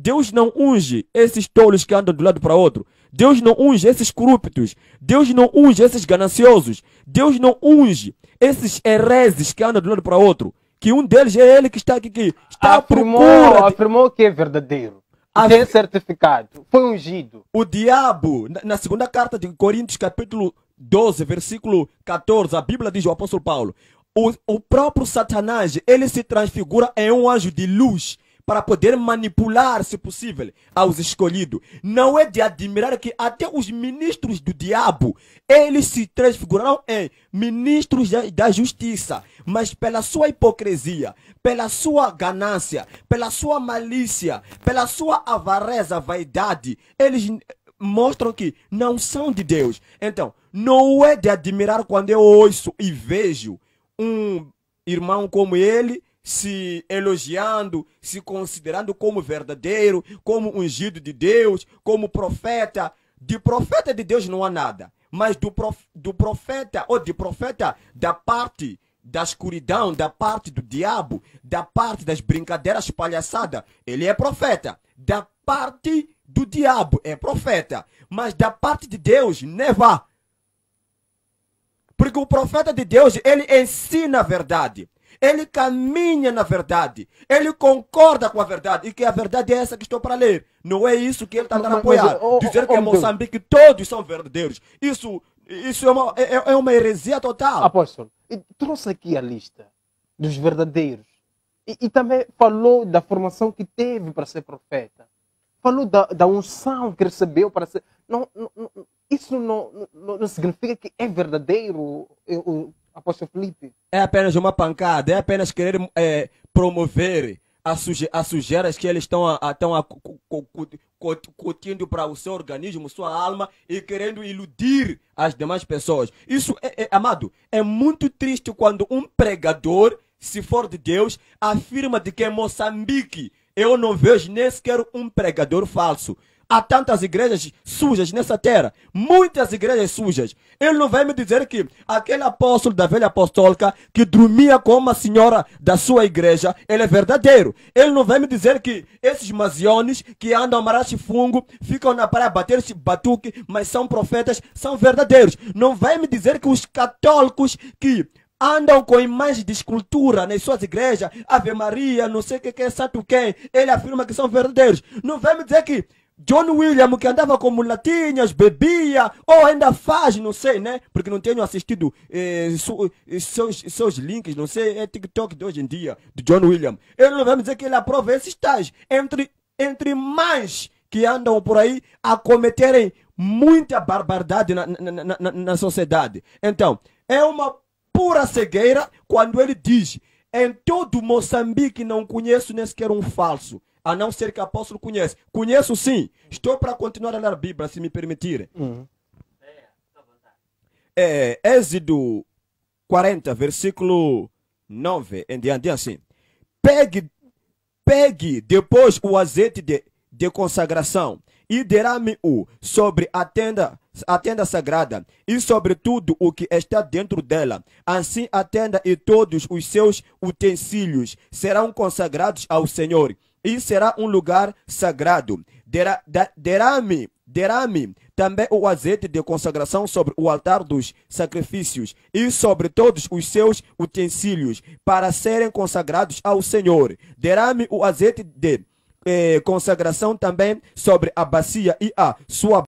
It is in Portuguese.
Deus não unge esses tolos que andam de um lado para outro. Deus não unge esses corruptos. Deus não unge esses gananciosos. Deus não unge esses hereses que andam de um lado para outro. Que um deles é ele que está aqui. Que está afirmou, à procura de... afirmou que é verdadeiro. A... Tem certificado. Foi ungido. O diabo, na, na segunda carta de Coríntios, capítulo 12, versículo 14, a Bíblia diz o apóstolo Paulo. O, o próprio Satanás, ele se transfigura em um anjo de luz para poder manipular, se possível, aos escolhidos. Não é de admirar que até os ministros do diabo, eles se transfiguraram em ministros da, da justiça, mas pela sua hipocrisia, pela sua ganância, pela sua malícia, pela sua avareza, vaidade, eles mostram que não são de Deus. Então, não é de admirar quando eu ouço e vejo um irmão como ele se elogiando, se considerando como verdadeiro, como ungido de Deus, como profeta. De profeta de Deus não há nada, mas do, prof, do profeta ou de profeta da parte da escuridão, da parte do diabo, da parte das brincadeiras palhaçadas, ele é profeta. Da parte do diabo é profeta, mas da parte de Deus, never. Porque o profeta de Deus, ele ensina a verdade ele caminha na verdade, ele concorda com a verdade, e que a verdade é essa que estou para ler. Não é isso que ele está a apoiar. Oh, Dizer oh, que é em Moçambique todos são verdadeiros. Isso, isso é, uma, é, é, é uma heresia total. Apóstolo, trouxe aqui a lista dos verdadeiros. E, e, também falou da formação que teve para ser profeta. Falou da, da unção que recebeu para ser. Não, não, isso não, não, não significa que é verdadeiro. Eu, eu, Apóstolo Felipe. É apenas uma pancada, é apenas querer é, promover as, suge as sujeiras que eles estão curtindo para o seu organismo, sua alma e querendo iludir as demais pessoas. Isso, é, é, amado, é muito triste quando um pregador, se for de Deus, afirma de que em é Moçambique eu não vejo nem sequer um pregador falso. Há tantas igrejas sujas nessa terra, muitas igrejas sujas. Ele não vai me dizer que aquele apóstolo da velha apostólica que dormia com uma senhora da sua igreja, ele é verdadeiro. Ele não vai me dizer que esses maziones que andam marache fungo, ficam na praia bater batuque, mas são profetas, são verdadeiros. Não vai me dizer que os católicos que andam com imagens de escultura nas suas igrejas, Ave Maria, não sei o que, que é santo quem, ele afirma que são verdadeiros. Não vai me dizer que John William que andava com mulatinhas, bebia, ou ainda faz, não sei, né? Porque não tenho assistido eh, su, eh, seus, seus links, não sei, é TikTok de hoje em dia, de John William. Ele vai dizer que ele aprova esses tais, entre, entre mais que andam por aí a cometerem muita barbaridade na, na, na, na sociedade. Então, é uma pura cegueira quando ele diz em todo Moçambique não conheço nem sequer um falso a não ser que o apóstolo conhece. Conheço sim. Estou para continuar a ler a Bíblia, se me permitirem. Uhum. É, Êxodo 40, versículo 9, em diante, assim. Pegue, pegue depois o azeite de, de consagração e derrame-o sobre a tenda, a tenda sagrada e sobre tudo o que está dentro dela. Assim a tenda e todos os seus utensílios serão consagrados ao Senhor e será um lugar sagrado. Dera, derame também o azeite de consagração sobre o altar dos sacrifícios e sobre todos os seus utensílios para serem consagrados ao Senhor. derame o azeite de eh, consagração também sobre a bacia e a sua